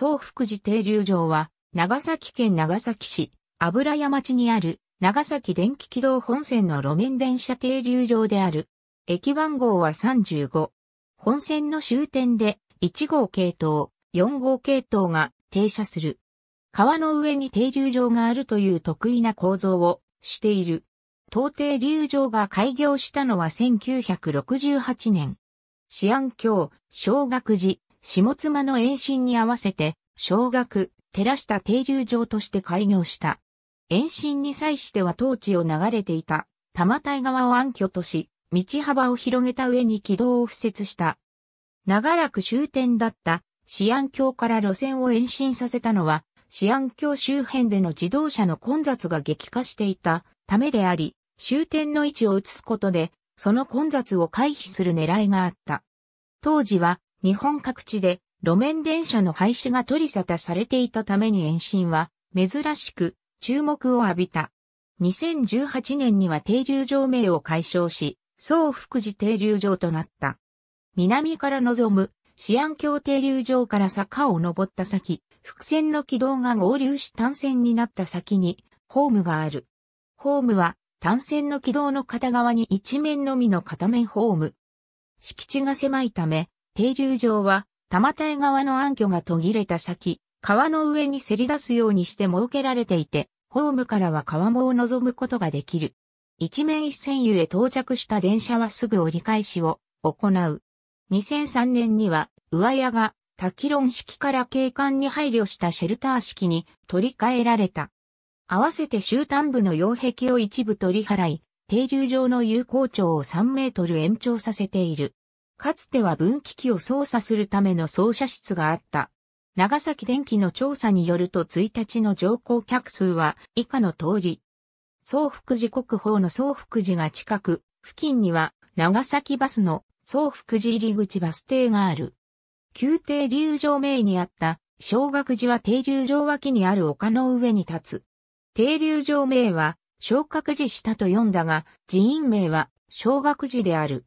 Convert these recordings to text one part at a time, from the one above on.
総福寺停留場は、長崎県長崎市、油屋町にある、長崎電気軌道本線の路面電車停留場である。駅番号は35。本線の終点で、1号系統、4号系統が停車する。川の上に停留場があるという得意な構造をしている。東停留場が開業したのは1968年。市安京、小学寺、下妻の延伸に合わせて、小学、寺下停留場として開業した。延伸に際しては当地を流れていた、玉台川を暗渠とし、道幅を広げた上に軌道を敷設した。長らく終点だった、市安橋から路線を延伸させたのは、市安橋周辺での自動車の混雑が激化していたためであり、終点の位置を移すことで、その混雑を回避する狙いがあった。当時は、日本各地で路面電車の廃止が取り沙汰されていたために延伸は珍しく注目を浴びた。2018年には停留場名を解消し、総福寺停留場となった。南から望む、市安橋停留場から坂を登った先、伏線の軌道が合流し単線になった先に、ホームがある。ホームは、単線の軌道の片側に一面のみの片面ホーム。敷地が狭いため、停留場は、玉田江川の暗渠が途切れた先、川の上にせり出すようにして設けられていて、ホームからは川面を望むことができる。一面一線湯へ到着した電車はすぐ折り返しを行う。2003年には、上屋が滝論式から景観に配慮したシェルター式に取り替えられた。合わせて終端部の擁壁を一部取り払い、停留場の有効長を3メートル延長させている。かつては分岐器を操作するための操作室があった。長崎電機の調査によると1日の乗降客数は以下の通り。総福寺国宝の総福寺が近く、付近には長崎バスの総福寺入口バス停がある。宮廷流場名にあった小学寺は停留場脇にある丘の上に立つ。停留場名は小学寺下と読んだが、寺院名は小学寺である。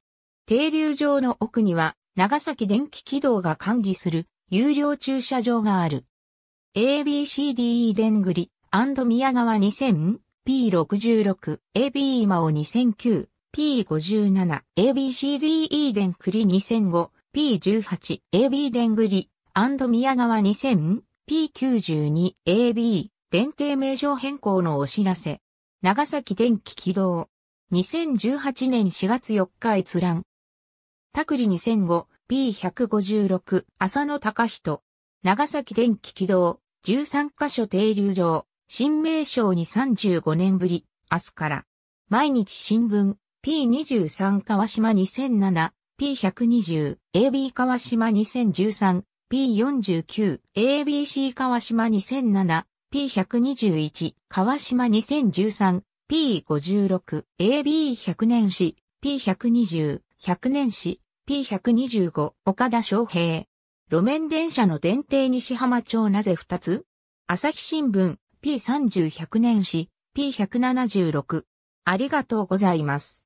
停留場の奥には、長崎電気軌道が管理する有料駐車場がある。ABCDE でんぐり宮川 2000P66、AB 今尾2009、P57、ABCDE でんくり 2005P18、AB でんぐり宮川 2000P92、AB 電停名称変更のお知らせ。長崎電気軌道。2018年4月4日閲覧。タクリ2005、P156、浅野隆人。長崎電気軌道、13カ所停留場、新名称に35年ぶり、明日から。毎日新聞、P23 川島2007、P120、AB 川島2013、P49、ABC 川島2007、P121、川島2013、P56、AB100 年史、P120、100年史、P125 岡田昌平。路面電車の電停西浜町なぜ二つ朝日新聞 P30100 年史 P176。ありがとうございます。